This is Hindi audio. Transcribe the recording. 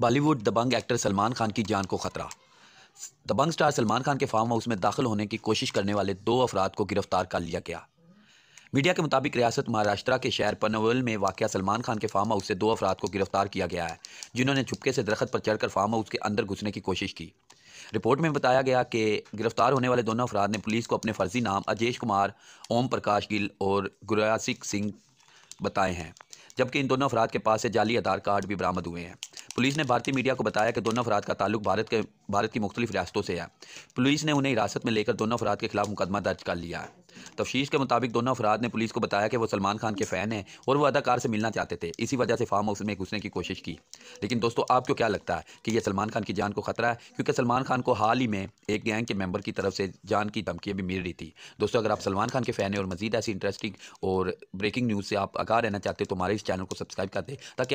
बॉलीवुड दबंग एक्टर सलमान खान की जान को खतरा दबंग स्टार सलमान खान के फार्म हाउस में दाखिल होने की कोशिश करने वाले दो अफराद को गिरफ्तार कर लिया गया मीडिया के मुताबिक रियासत महाराष्ट्र के शहर पनवल में वाक़ सलमान खान के फार्म हाउस से दो अफराद को गिरफ्तार किया गया है जिन्होंने चुपके से दरखत पर चढ़कर फार्म हाउस के अंदर घुसने की कोशिश की रिपोर्ट में बताया गया कि गिरफ्तार होने वाले दोनों अफराद ने पुलिस को अपने फर्जी नाम अजय कुमार ओम प्रकाश गिल और गुरासिक सिंह बताए हैं जबकि इन दोनों अफराद के पास से जाली आधार कार्ड भी बरामद हुए हैं पुलिस ने भारतीय मीडिया को बताया कि दोनों अफराद का ताल्लुक भारत के भारत की मुख्तलिफ रियासतों से है पुलिस ने उन्हें हिरासत में लेकर दोनों अफराद के खिलाफ मुकदमा दर्ज कर लिया है तफ्तीश के मुताबिक दोनों अफराद ने पुलिस को बताया कि वो सलमान खान के फ़ैन हैं और वो अदाकार से मिलना चाहते थे इसी वजह से फार्म हाउस में घुसने की कोशिश की लेकिन दोस्तों आपको क्या लगता है कि यह सलमान खान की जान को खतरा है क्योंकि सलमान खान को हाल ही में एक गैंग के मेंबर की तरफ से जान की धमकी भी मिल रही थी दोस्तों अगर आप सलमान खान के फ़ैन हैं और मजीद ऐसी इंटरेस्टिंग और ब्रेकिंग न्यूज़ से आप आगा रहना चाहते हो तो हमारे इस चैनल को सब्सक्राइब कर दें ताकि